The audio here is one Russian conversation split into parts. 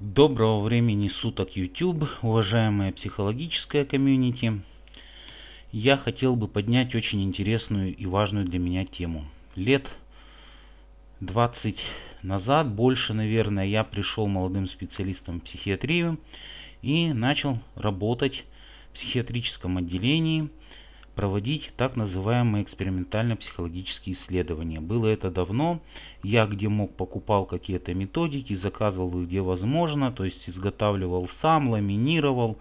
Доброго времени суток YouTube, уважаемая психологическая комьюнити. Я хотел бы поднять очень интересную и важную для меня тему. Лет 20 назад, больше, наверное, я пришел молодым специалистом в психиатрию и начал работать в психиатрическом отделении – проводить так называемые экспериментально-психологические исследования. Было это давно. Я где мог покупал какие-то методики, заказывал их где возможно, то есть изготавливал сам, ламинировал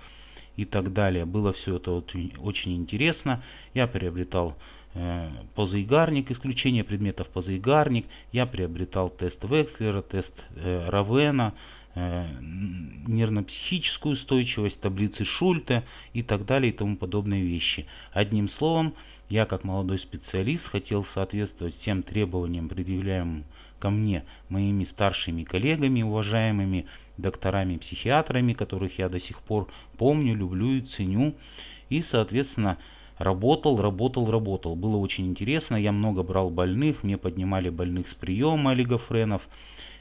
и так далее. Было все это вот очень интересно. Я приобретал э, позаигарник, исключение предметов позаигарник. Я приобретал тест Векслера, тест э, Равена. Равена Э, нервно-психическую устойчивость, таблицы Шульта и так далее и тому подобные вещи. Одним словом, я как молодой специалист хотел соответствовать всем требованиям, предъявляемым ко мне моими старшими коллегами, уважаемыми докторами-психиатрами, которых я до сих пор помню, люблю и ценю. И, соответственно, работал, работал, работал. Было очень интересно, я много брал больных, мне поднимали больных с приема олигофренов,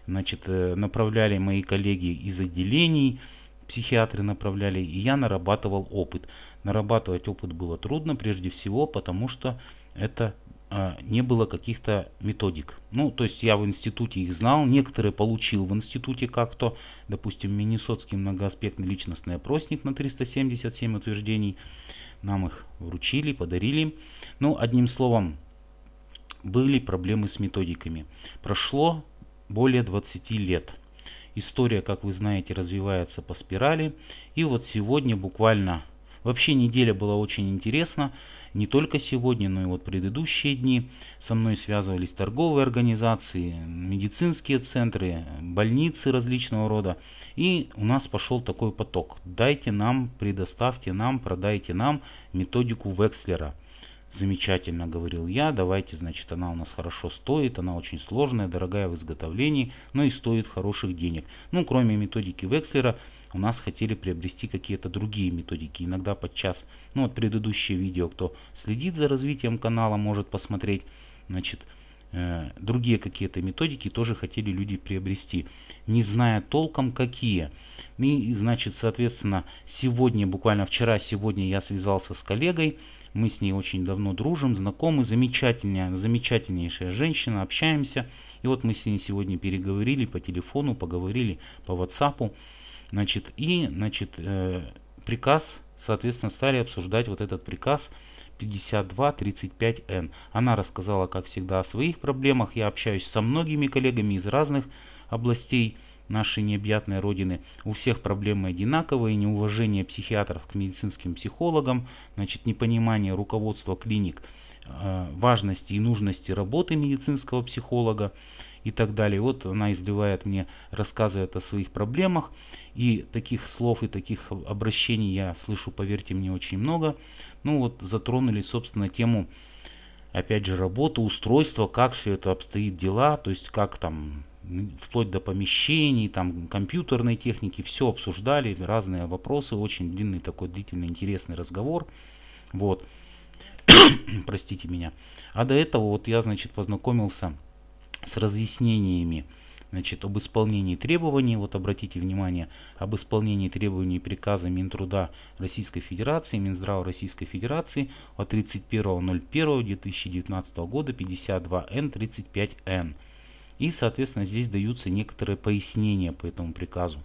значит, э, направляли мои коллеги из отделений, психиатры направляли, и я нарабатывал опыт. Нарабатывать опыт было трудно, прежде всего, потому что это а, не было каких-то методик. Ну, то есть я в институте их знал, некоторые получил в институте как-то, допустим, Миннесотский многоаспектный личностный опросник на 377 утверждений, нам их вручили, подарили. Ну, одним словом, были проблемы с методиками. Прошло более 20 лет. История, как вы знаете, развивается по спирали. И вот сегодня буквально... Вообще неделя была очень интересна. Не только сегодня, но и вот предыдущие дни. Со мной связывались торговые организации, медицинские центры, больницы различного рода. И у нас пошел такой поток. Дайте нам, предоставьте нам, продайте нам методику Векслера – Замечательно, говорил я, давайте, значит, она у нас хорошо стоит, она очень сложная, дорогая в изготовлении, но и стоит хороших денег. Ну, кроме методики Векслера, у нас хотели приобрести какие-то другие методики, иногда под час. Ну, вот предыдущее видео, кто следит за развитием канала, может посмотреть, значит, э, другие какие-то методики тоже хотели люди приобрести, не зная толком какие. И, значит, соответственно, сегодня, буквально вчера, сегодня я связался с коллегой, мы с ней очень давно дружим, знакомы, замечательная, замечательнейшая женщина, общаемся. И вот мы с ней сегодня переговорили по телефону, поговорили по WhatsApp. Значит, и значит, э, приказ, соответственно, стали обсуждать вот этот приказ 5235Н. Она рассказала, как всегда, о своих проблемах. Я общаюсь со многими коллегами из разных областей нашей необъятной родины, у всех проблемы одинаковые, неуважение психиатров к медицинским психологам, значит, непонимание руководства клиник э, важности и нужности работы медицинского психолога и так далее. Вот она изливает мне, рассказывает о своих проблемах. И таких слов и таких обращений я слышу, поверьте мне, очень много. Ну вот затронули, собственно, тему, опять же, работы, устройства, как все это обстоит дела, то есть как там ну, вплоть до помещений, там, компьютерной техники, все обсуждали, разные вопросы, очень длинный такой длительный интересный разговор, вот, простите меня. А до этого вот я, значит, познакомился с разъяснениями, значит, об исполнении требований, вот обратите внимание, об исполнении требований приказа Минтруда Российской Федерации, Минздрава Российской Федерации от 31.01.2019 года 52Н35Н. И, соответственно, здесь даются некоторые пояснения по этому приказу.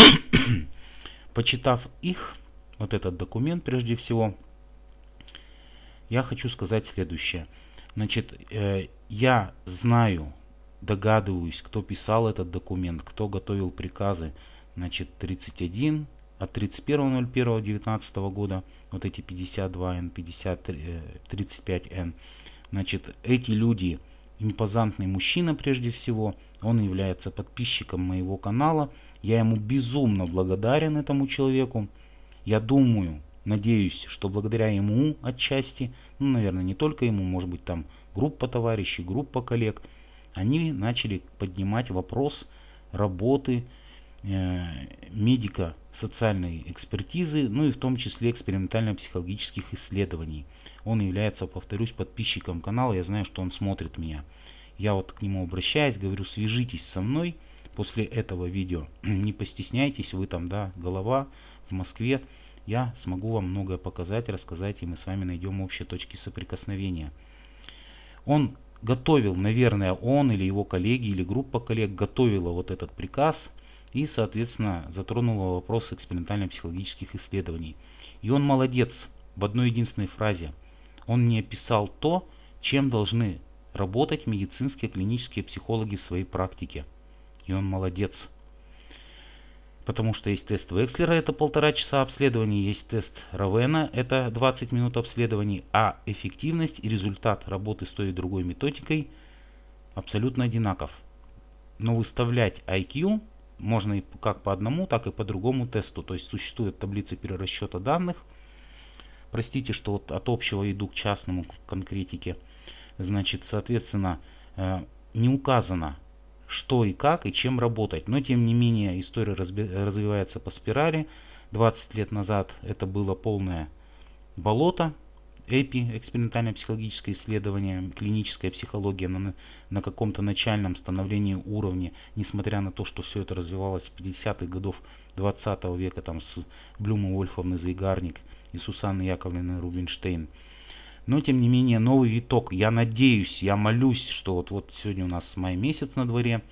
Почитав их, вот этот документ прежде всего, я хочу сказать следующее. Значит, э, я знаю, догадываюсь, кто писал этот документ, кто готовил приказы, значит, 31 от 31.01.19 года, вот эти 52Н, 50, 35Н, значит, эти люди импозантный мужчина прежде всего. Он является подписчиком моего канала. Я ему безумно благодарен этому человеку. Я думаю, надеюсь, что благодаря ему отчасти, ну, наверное, не только ему, может быть, там группа товарищей, группа коллег, они начали поднимать вопрос работы э, медико-социальной экспертизы, ну и в том числе экспериментально-психологических исследований – он является, повторюсь, подписчиком канала. Я знаю, что он смотрит меня. Я вот к нему обращаюсь, говорю, свяжитесь со мной после этого видео. Не постесняйтесь, вы там, да, голова в Москве. Я смогу вам многое показать, рассказать, и мы с вами найдем общие точки соприкосновения. Он готовил, наверное, он или его коллеги, или группа коллег готовила вот этот приказ и, соответственно, затронула вопрос экспериментально-психологических исследований. И он молодец в одной единственной фразе – он не описал то, чем должны работать медицинские клинические психологи в своей практике. И он молодец. Потому что есть тест Векслера, это полтора часа обследований, есть тест Равена, это 20 минут обследований, а эффективность и результат работы с той и другой методикой абсолютно одинаков. Но выставлять IQ можно и как по одному, так и по другому тесту. То есть существует таблица перерасчета данных – Простите, что вот от общего иду к частному к конкретике. Значит, соответственно, э, не указано, что и как и чем работать. Но тем не менее история развивается по спирали. 20 лет назад это было полное болото. ЭПИ, экспериментальное психологическое исследование, клиническая психология на, на каком-то начальном становлении уровня, несмотря на то, что все это развивалось в 50-х годов 20 века, там с Блюмом Вольфовны Зайгарник – и Сусанны Яковлевны Рубинштейн. Но, тем не менее, новый виток. Я надеюсь, я молюсь, что вот, вот сегодня у нас май месяц на дворе,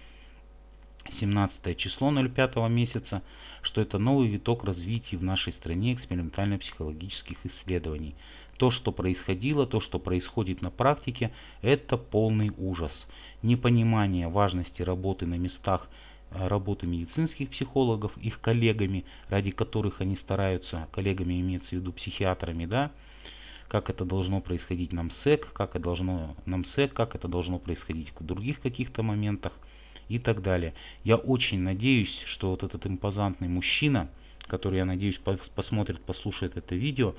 17 число 05 месяца, что это новый виток развития в нашей стране экспериментально-психологических исследований. То, что происходило, то, что происходит на практике, это полный ужас. Непонимание важности работы на местах – работы медицинских психологов, их коллегами, ради которых они стараются, коллегами имеется в виду психиатрами, да, как это должно происходить нам МСЭК, как это должно, нам МСЭК, как это должно происходить в других каких-то моментах и так далее. Я очень надеюсь, что вот этот импозантный мужчина, который, я надеюсь, посмотрит, послушает это видео,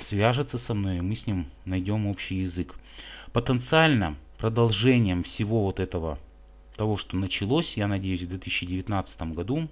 свяжется со мной, и мы с ним найдем общий язык. Потенциально продолжением всего вот этого того, что началось, я надеюсь, в 2019 году,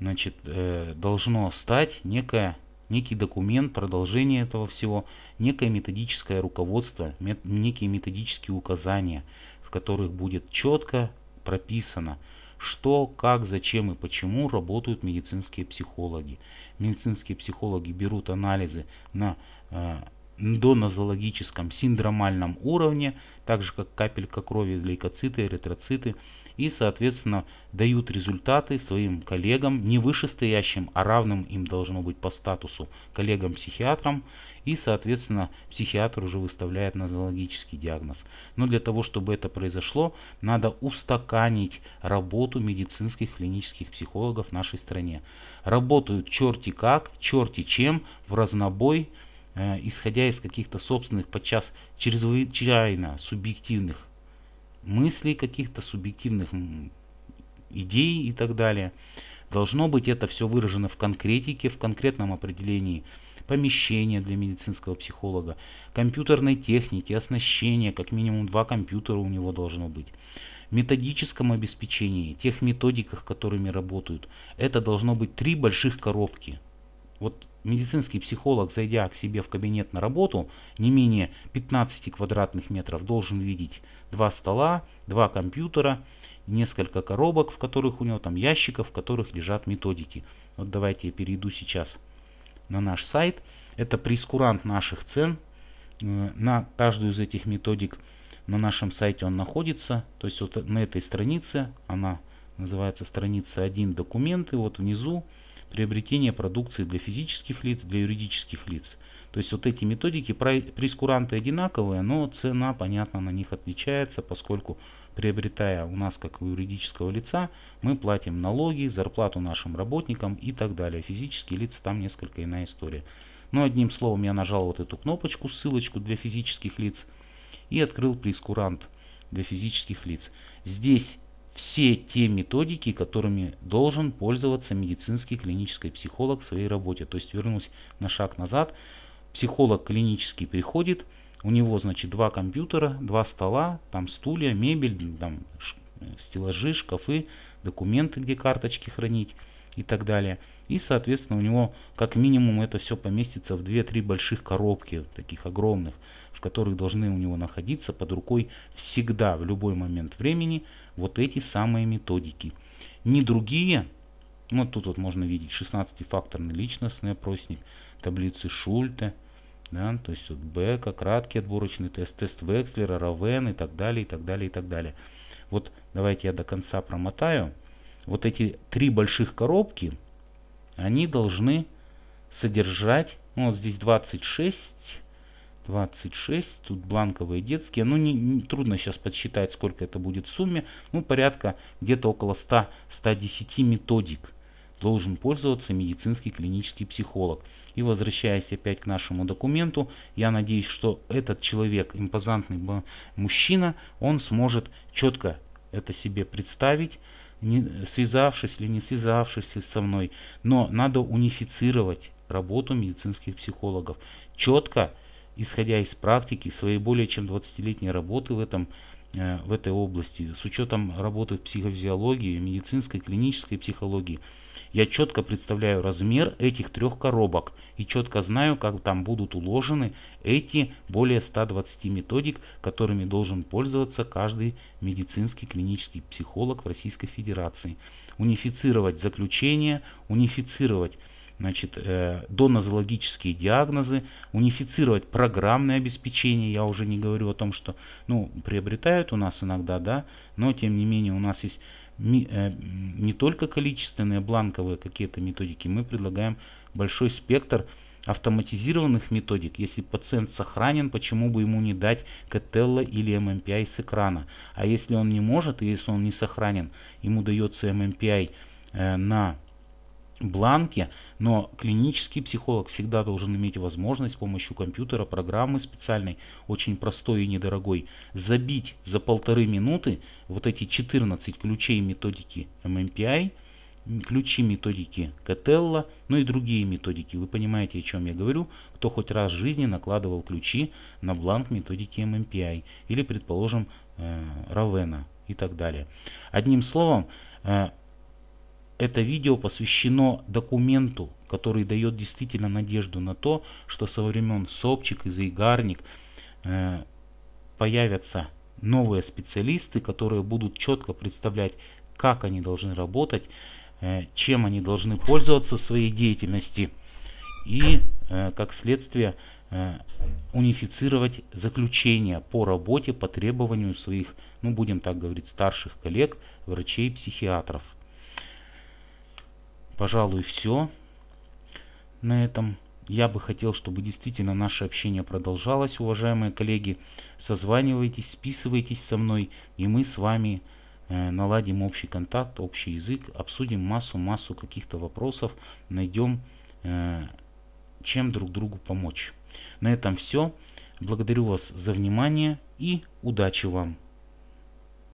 значит, э, должно стать некое, некий документ, продолжение этого всего, некое методическое руководство, мет, некие методические указания, в которых будет четко прописано, что, как, зачем и почему работают медицинские психологи. Медицинские психологи берут анализы на э, донозологическом синдромальном уровне, так же как капелька крови, лейкоциты, эритроциты, и, соответственно, дают результаты своим коллегам, не вышестоящим, а равным им должно быть по статусу коллегам-психиатрам, и, соответственно, психиатр уже выставляет нозологический диагноз. Но для того, чтобы это произошло, надо устаканить работу медицинских клинических психологов в нашей стране. Работают черти как, черти чем, в разнобой – Э, исходя из каких-то собственных, подчас чрезвычайно субъективных мыслей, каких-то субъективных идей и так далее. Должно быть это все выражено в конкретике, в конкретном определении помещения для медицинского психолога, компьютерной техники, оснащения, как минимум два компьютера у него должно быть, методическом обеспечении, тех методиках, которыми работают. Это должно быть три больших коробки. Вот медицинский психолог, зайдя к себе в кабинет на работу, не менее 15 квадратных метров должен видеть два стола, два компьютера, несколько коробок, в которых у него там ящиков, в которых лежат методики. Вот давайте я перейду сейчас на наш сайт. Это прескурант наших цен э, на каждую из этих методик. На нашем сайте он находится, то есть вот на этой странице, она называется страница 1 документы, вот внизу приобретение продукции для физических лиц, для юридических лиц. То есть вот эти методики, прескуранты одинаковые, но цена, понятно, на них отличается, поскольку приобретая у нас как у юридического лица, мы платим налоги, зарплату нашим работникам и так далее. Физические лица там несколько иная история. Но одним словом я нажал вот эту кнопочку, ссылочку для физических лиц и открыл прескурант для физических лиц. Здесь все те методики, которыми должен пользоваться медицинский клинический психолог в своей работе. То есть вернусь на шаг назад, психолог клинический приходит, у него, значит, два компьютера, два стола, там стулья, мебель, там э, стеллажи, шкафы, документы, где карточки хранить и так далее. И, соответственно, у него как минимум это все поместится в 2-3 больших коробки, таких огромных в которых должны у него находиться под рукой всегда, в любой момент времени, вот эти самые методики. Не другие, вот тут вот можно видеть 16-факторный личностный опросник, таблицы Шульта, да, то есть вот Бека, краткий отборочный тест, тест Векслера, Равен и так далее, и так далее, и так далее. Вот давайте я до конца промотаю. Вот эти три больших коробки, они должны содержать, ну вот здесь 26 26, тут бланковые детские, ну не, не, трудно сейчас подсчитать, сколько это будет в сумме, ну порядка где-то около 100-110 методик должен пользоваться медицинский клинический психолог. И возвращаясь опять к нашему документу, я надеюсь, что этот человек, импозантный мужчина, он сможет четко это себе представить, не, связавшись или не связавшись со мной. Но надо унифицировать работу медицинских психологов. Четко исходя из практики, своей более чем 20-летней работы в, этом, э, в этой области, с учетом работы в психофизиологии, медицинской, клинической психологии, я четко представляю размер этих трех коробок и четко знаю, как там будут уложены эти более 120 методик, которыми должен пользоваться каждый медицинский клинический психолог в Российской Федерации. Унифицировать заключения унифицировать значит, э, донозологические диагнозы, унифицировать программное обеспечение, я уже не говорю о том, что, ну, приобретают у нас иногда, да, но тем не менее у нас есть ми, э, не только количественные бланковые какие-то методики, мы предлагаем большой спектр автоматизированных методик, если пациент сохранен, почему бы ему не дать Котелло или MMPI с экрана. А если он не может, и если он не сохранен, ему дается MMPI э, на бланке, но клинический психолог всегда должен иметь возможность с помощью компьютера, программы специальной, очень простой и недорогой, забить за полторы минуты вот эти 14 ключей методики MMPI, ключи методики Котелла, ну и другие методики. Вы понимаете, о чем я говорю, кто хоть раз в жизни накладывал ключи на бланк методики MMPI или, предположим, э, Равена и так далее. Одним словом, э, это видео посвящено документу, который дает действительно надежду на то, что со времен Сопчик и Заигарник э, появятся новые специалисты, которые будут четко представлять, как они должны работать, э, чем они должны пользоваться в своей деятельности и, э, как следствие, э, унифицировать заключения по работе по требованию своих, ну будем так говорить, старших коллег, врачей, психиатров пожалуй, все на этом. Я бы хотел, чтобы действительно наше общение продолжалось, уважаемые коллеги. Созванивайтесь, списывайтесь со мной, и мы с вами э, наладим общий контакт, общий язык, обсудим массу-массу каких-то вопросов, найдем, э, чем друг другу помочь. На этом все. Благодарю вас за внимание и удачи вам!